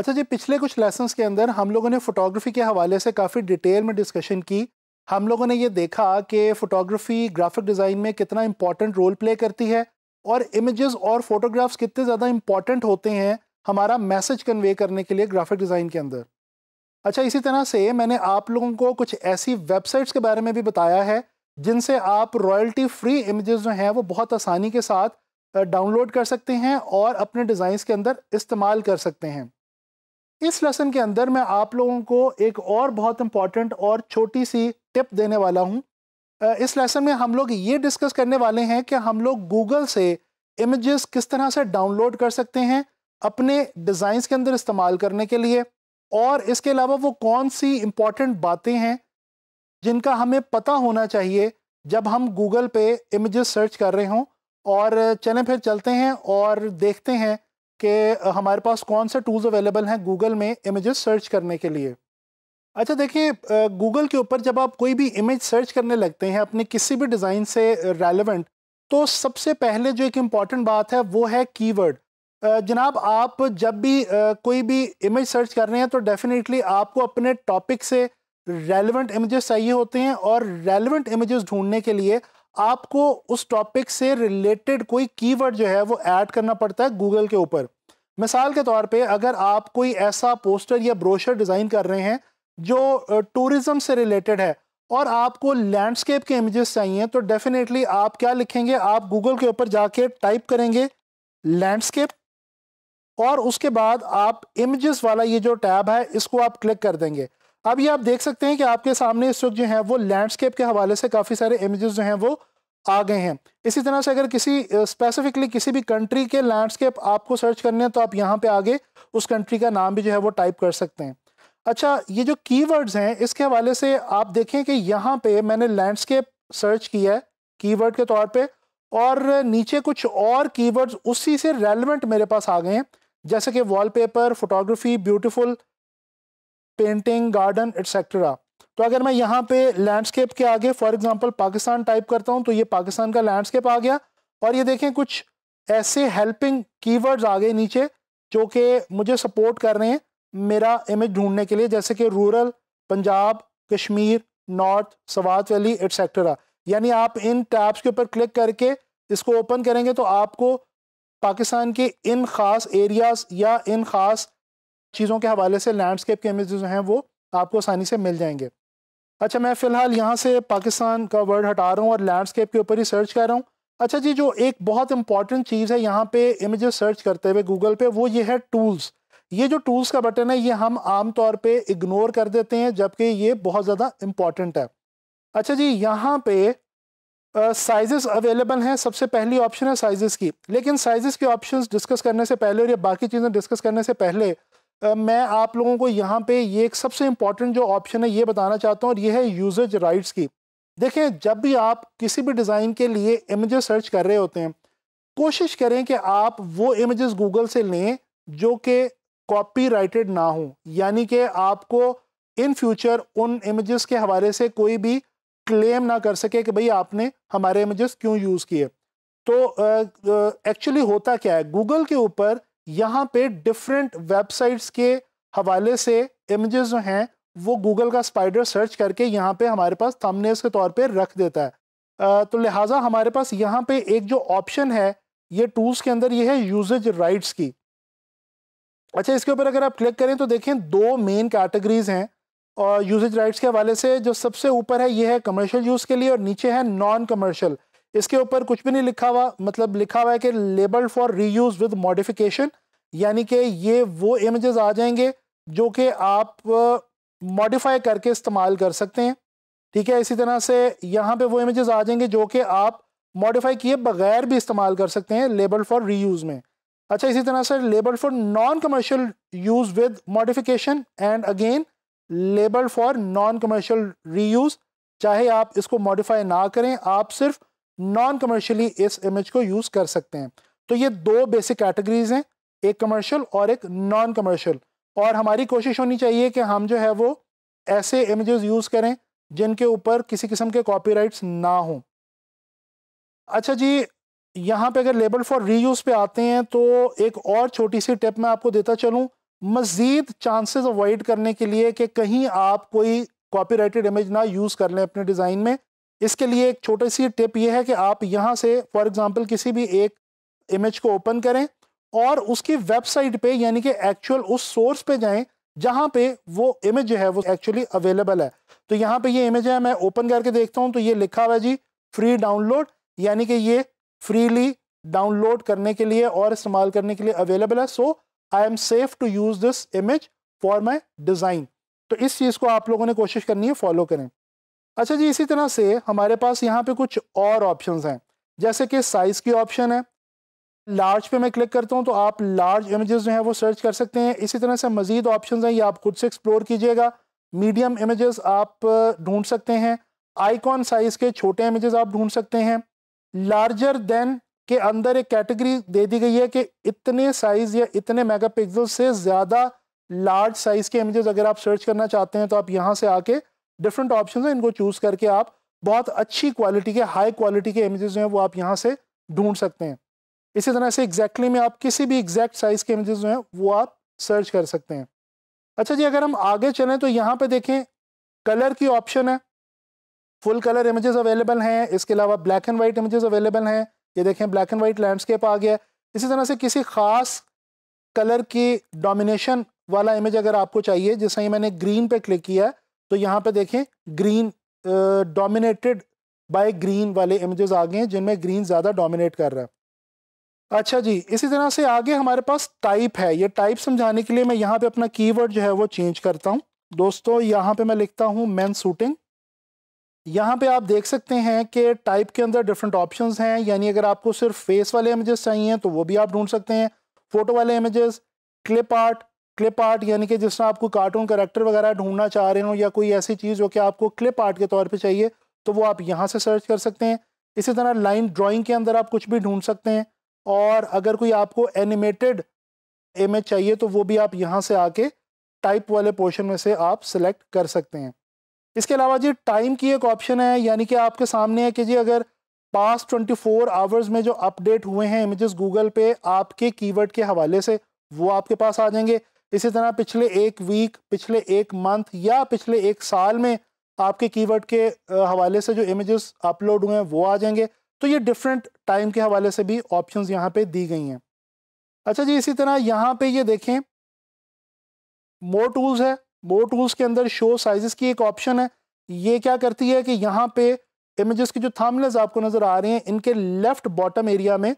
अच्छा जी पिछले कुछ लेसन के अंदर हम लोगों ने फ़ोटोग्राफी के हवाले से काफ़ी डिटेल में डिस्कशन की हम लोगों ने ये देखा कि फ़ोटोग्राफी ग्राफिक डिज़ाइन में कितना इम्पॉर्टेंट रोल प्ले करती है और इमेजेस और फोटोग्राफ्स कितने ज़्यादा इम्पॉर्टेंट होते हैं हमारा मैसेज कन्वे करने के लिए ग्राफिक डिज़ाइन के अंदर अच्छा इसी तरह से मैंने आप लोगों को कुछ ऐसी वेबसाइट्स के बारे में भी बताया है जिनसे आप रॉयल्टी फ्री इमेजेस जो हैं वो बहुत आसानी के साथ डाउनलोड कर सकते हैं और अपने डिज़ाइंस के अंदर इस्तेमाल कर सकते हैं इस लेसन के अंदर मैं आप लोगों को एक और बहुत इम्पॉर्टेंट और छोटी सी टिप देने वाला हूँ इस लेसन में हम लोग ये डिस्कस करने वाले हैं कि हम लोग गूगल से इमेजेस किस तरह से डाउनलोड कर सकते हैं अपने डिज़ाइंस के अंदर इस्तेमाल करने के लिए और इसके अलावा वो कौन सी इम्पॉर्टेंट बातें हैं जिनका हमें पता होना चाहिए जब हम गूगल पे इमेजेस सर्च कर रहे हों और चलें फिर चलते हैं और देखते हैं कि हमारे पास कौन से टूल्स अवेलेबल हैं गूगल में इमेजेस सर्च करने के लिए अच्छा देखिए गूगल के ऊपर जब आप कोई भी इमेज सर्च करने लगते हैं अपने किसी भी डिज़ाइन से रेलिवेंट तो सबसे पहले जो एक इम्पॉर्टेंट बात है वो है कीवर्ड जनाब आप जब भी कोई भी इमेज सर्च कर रहे हैं तो डेफिनेटली आपको अपने टॉपिक से रेलिवेंट इमेजेस चाहिए होते हैं और रेलिवेंट इमेजेस ढूंढने के लिए आपको उस टॉपिक से रिलेटेड कोई कीवर्ड जो है वो ऐड करना पड़ता है गूगल के ऊपर मिसाल के तौर पे अगर आप कोई ऐसा पोस्टर या ब्रोशर डिज़ाइन कर रहे हैं जो टूरिज़्म से रिलेटेड है और आपको लैंडस्केप के इमेजेस चाहिए तो डेफिनेटली आप क्या लिखेंगे आप गूगल के ऊपर जाके टाइप करेंगे लैंडस्केप और उसके बाद आप इमेजेस वाला ये जो टैब है इसको आप क्लिक कर देंगे अब ये आप देख सकते हैं कि आपके सामने इस वक्त जो है वो लैंडस्केप के हवाले से काफ़ी सारे इमेजेस जो हैं वो आ गए हैं इसी तरह से अगर किसी स्पेसिफिकली किसी भी कंट्री के लैंडस्केप आपको सर्च करने हैं तो आप यहाँ पे आगे उस कंट्री का नाम भी जो है वो टाइप कर सकते हैं अच्छा ये जो कीवर्ड्स हैं इसके हवाले से आप देखें कि यहाँ पे मैंने लैंडस्केप सर्च किया है कीवर्ड के तौर पे और नीचे कुछ और कीवर्ड्स उसी से रेलिवेंट मेरे पास आ गए हैं जैसे कि wallpaper photography beautiful painting garden etcetera तो अगर मैं यहाँ पे लैंडस्केप के आगे फॉर एग्जांपल पाकिस्तान टाइप करता हूँ तो ये पाकिस्तान का लैंडस्केप आ गया और ये देखें कुछ ऐसे हेल्पिंग कीवर्ड्स आ गए नीचे जो कि मुझे सपोर्ट कर रहे हैं मेरा इमेज ढूंढने के लिए जैसे कि rural Punjab Kashmir north Swat valley etcetera यानी आप इन टैब्स के ऊपर क्लिक करके इसको ओपन करेंगे तो आपको पाकिस्तान के इन ख़ास एरियाज़ या इन ख़ास चीज़ों के हवाले से लैंडस्केप के इमेज हैं वो आपको आसानी से मिल जाएंगे अच्छा मैं फ़िलहाल यहाँ से पाकिस्तान का वर्ड हटा रहा हूँ और लैंडस्केप के ऊपर ही सर्च कर रहा हूँ अच्छा जी जो एक बहुत इंपॉर्टेंट चीज़ है यहाँ पे इमेजेस सर्च करते हुए गूगल पे वो ये है टूल्स ये जो टूल्स का बटन है ये हम आमतौर पे इग्नोर कर देते हैं जबकि ये बहुत ज़्यादा इम्पॉर्टेंट है अच्छा जी यहाँ पे साइजेस अवेलेबल हैं सबसे पहली ऑप्शन है साइजेस की लेकिन साइजेस के ऑप्शंस डिस्कस करने से पहले और ये बाकी चीज़ें डिस्कस करने से पहले मैं आप लोगों को यहाँ पे ये एक सबसे इम्पॉर्टेंट जो ऑप्शन है ये बताना चाहता हूँ और ये है यूजेज राइट्स की देखें जब भी आप किसी भी डिज़ाइन के लिए इमेज सर्च कर रहे होते हैं कोशिश करें कि आप वो इमेज गूगल से लें जो कि राइटेड ना हो यानी कि आपको इन फ्यूचर उन इमेज़ के हवाले से कोई भी क्लेम ना कर सके कि भाई आपने हमारे इमेज क्यों यूज़ किए तो एक्चुअली होता क्या है गूगल के ऊपर यहाँ पे डिफरेंट वेबसाइट्स के हवाले से इमेजेस जो हैं वो गूगल का स्पाइडर सर्च करके यहाँ पे हमारे पास थंबनेल्स के तौर पे रख देता है तो लिहाजा हमारे पास यहाँ पे एक जो ऑप्शन है ये टूल्स के अंदर ये है यूजेज राइट्स की अच्छा इसके ऊपर अगर आप क्लिक करें तो देखें दो मेन कैटेगरीज हैं और यूजेज राइट्स के हवाले से जो सबसे ऊपर है ये है कमर्शियल यूज़ के लिए और नीचे है नॉन कमर्शियल इसके ऊपर कुछ भी नहीं लिखा हुआ मतलब लिखा हुआ है कि label for reuse with modification यानी कि ये वो इमेजेस आ जाएंगे जो कि आप मॉडिफाई करके इस्तेमाल कर सकते हैं ठीक है इसी तरह से यहाँ पे वो इमेजेस आ जाएंगे जो कि आप मॉडिफाई किए बगैर भी इस्तेमाल कर सकते हैं लेबल फॉर रीयूज़ में अच्छा इसी तरह से label for non commercial use with modification and again label for non commercial reuse चाहे आप इसको मॉडिफाई ना करें आप सिर्फ नॉन कमर्शियली इस इमेज को यूज़ कर सकते हैं तो ये दो बेसिक कैटेगरीज हैं एक कमर्शियल और एक नॉन कमर्शियल और हमारी कोशिश होनी चाहिए कि हम जो है वो ऐसे इमेजेस यूज़ करें जिनके ऊपर किसी किस्म के कॉपीराइट्स ना हों अच्छा जी यहाँ पे अगर लेबल फॉर रीयूज़ पे आते हैं तो एक और छोटी सी टिप मैं आपको देता चलूँ मज़ीद चांसेस अवॉइड करने के लिए कि कहीं आप कोई कॉपीराइटेड इमेज ना यूज़ कर लें अपने डिज़ाइन में इसके लिए एक छोटी सी टिप ये है कि आप यहाँ से फॉर एग्ज़ाम्पल किसी भी एक इमेज को ओपन करें और उसकी वेबसाइट पे यानी कि एक्चुअल उस सोर्स पे जाएं जहां पे वो इमेज जो है वो एक्चुअली अवेलेबल है तो यहाँ पे ये इमेज है मैं ओपन करके देखता हूँ तो ये लिखा हुआ है जी फ्री डाउनलोड यानी कि ये फ्रीली डाउनलोड करने के लिए और इस्तेमाल करने के लिए अवेलेबल है so I am safe to use this image for my design तो इस चीज़ को आप लोगों ने कोशिश करनी है फॉलो करें अच्छा जी इसी तरह से हमारे पास यहाँ पे कुछ और ऑप्शंस हैं जैसे कि साइज़ की ऑप्शन है लार्ज पे मैं क्लिक करता हूँ तो आप लार्ज इमेजेस जो हैं वो सर्च कर सकते हैं इसी तरह से मज़ीद ऑप्शन हैं ये आप खुद से एक्सप्लोर कीजिएगा मीडियम इमेजेस आप ढूंढ सकते हैं आइकॉन साइज़ के छोटे इमेजेस आप ढूंढ सकते हैं लार्जर देन के अंदर एक कैटेगरी दे दी गई है कि इतने साइज़ या इतने मेगापिक्सल से ज़्यादा लार्ज साइज़ के इमेजेस अगर आप सर्च करना चाहते हैं तो आप यहाँ से आके डिफरेंट ऑप्शन हैं इनको चूज़ करके आप बहुत अच्छी क्वालिटी के हाई क्वालिटी के इमेजेस जो हैं वो आप यहाँ से ढूंढ सकते हैं इसी तरह से एग्जैक्टली में आप किसी भी एग्जैक्ट साइज़ के इमेजेस जो हैं वो आप सर्च कर सकते हैं अच्छा जी अगर हम आगे चलें तो यहाँ पे देखें कलर की ऑप्शन है फुल कलर इमेजेस अवेलेबल हैं इसके अलावा black and white images available हैं ये देखें ब्लैक एंड वाइट लैंडस्केप आ गया इसी तरह से किसी ख़ास कलर की डोमिनेशन वाला इमेज अगर आपको चाहिए जैसे ही मैंने ग्रीन पर क्लिक किया है तो यहाँ पर देखें ग्रीन डोमिनेटेड बाई ग्रीन वाले इमेजेस आ गए हैं जिनमें ग्रीन ज़्यादा डोमिनेट कर रहा है अच्छा जी इसी तरह से आगे हमारे पास टाइप है ये टाइप समझाने के लिए मैं यहाँ पे अपना कीवर्ड जो है वो चेंज करता हूँ दोस्तों यहाँ पे मैं लिखता हूँ मैन सूटिंग यहाँ पे आप देख सकते हैं कि टाइप के अंदर डिफरेंट ऑप्शंस हैं यानी अगर आपको सिर्फ फेस वाले इमेजेस चाहिए तो वो भी आप ढूंढ सकते हैं फोटो वाले images clip art clip art यानी कि जिस तरह आपको कार्टून करेक्टर वगैरह ढूंढना चाह रहे हो या कोई ऐसी चीज़ हो कि आपको क्लिप आर्ट के तौर पर चाहिए तो वो आप यहाँ से सर्च कर सकते हैं इसी तरह लाइन ड्राॅइंग के अंदर आप कुछ भी ढूंढ सकते हैं और अगर कोई आपको एनिमेटेड इमेज चाहिए तो वो भी आप यहाँ से आके टाइप वाले पोर्शन में से आप सेलेक्ट कर सकते हैं इसके अलावा जी टाइम की एक ऑप्शन है यानी कि आपके सामने है कि जी अगर पास 24 फोर आवर्स में जो अपडेट हुए हैं इमेजेस गूगल पे आपके कीवर्ड के हवाले से वो आपके पास आ जाएंगे इसी तरह पिछले एक वीक पिछले एक मंथ या पिछले एक साल में आपके कीवर्ड के हवाले से जो इमेजेस अपलोड हुए हैं वो आ जाएंगे तो ये डिफरेंट टाइम के हवाले से भी ऑप्शंस यहाँ पे दी गई हैं अच्छा जी इसी तरह यहाँ पे ये देखें मोर टूल्स है मोर टूल्स के अंदर शो साइजेस की एक ऑप्शन है ये क्या करती है कि यहाँ पे इमेजेस के जो थामलेस आपको नज़र आ रहे हैं इनके लेफ्ट बॉटम एरिया में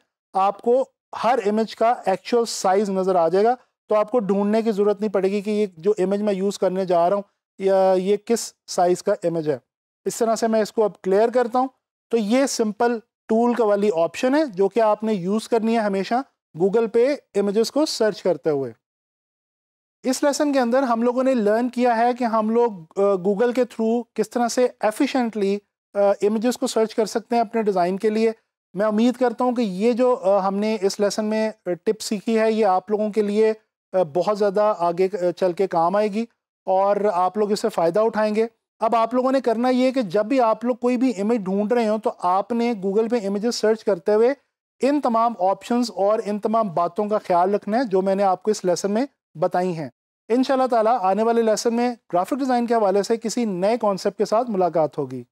आपको हर इमेज का एक्चुअल साइज नज़र आ जाएगा तो आपको ढूंढने की ज़रूरत नहीं पड़ेगी कि ये जो इमेज मैं यूज़ करने जा रहा हूँ या ये किस साइज़ का इमेज है इस तरह से मैं इसको अब क्लियर करता हूँ तो ये सिंपल टूल का वाली ऑप्शन है जो कि आपने यूज़ करनी है हमेशा गूगल पे इमेजेस को सर्च करते हुए इस लेसन के अंदर हम लोगों ने लर्न किया है कि हम लोग गूगल के थ्रू किस तरह से एफिशिएंटली इमेजेस को सर्च कर सकते हैं अपने डिज़ाइन के लिए मैं उम्मीद करता हूं कि ये जो हमने इस लेसन में टिप सीखी है ये आप लोगों के लिए बहुत ज़्यादा आगे चल के काम आएगी और आप लोग इससे फ़ायदा उठाएंगे अब आप लोगों ने करना ये है कि जब भी आप लोग कोई भी इमेज ढूंढ रहे हो तो आपने गूगल पे इमेजेस सर्च करते हुए इन तमाम ऑप्शंस और इन तमाम बातों का ख्याल रखना है जो मैंने आपको इस लेसन में बताई हैं इन ताला आने वाले लेसन में ग्राफिक डिज़ाइन के हवाले से किसी नए कॉन्सेप्ट के साथ मुलाकात होगी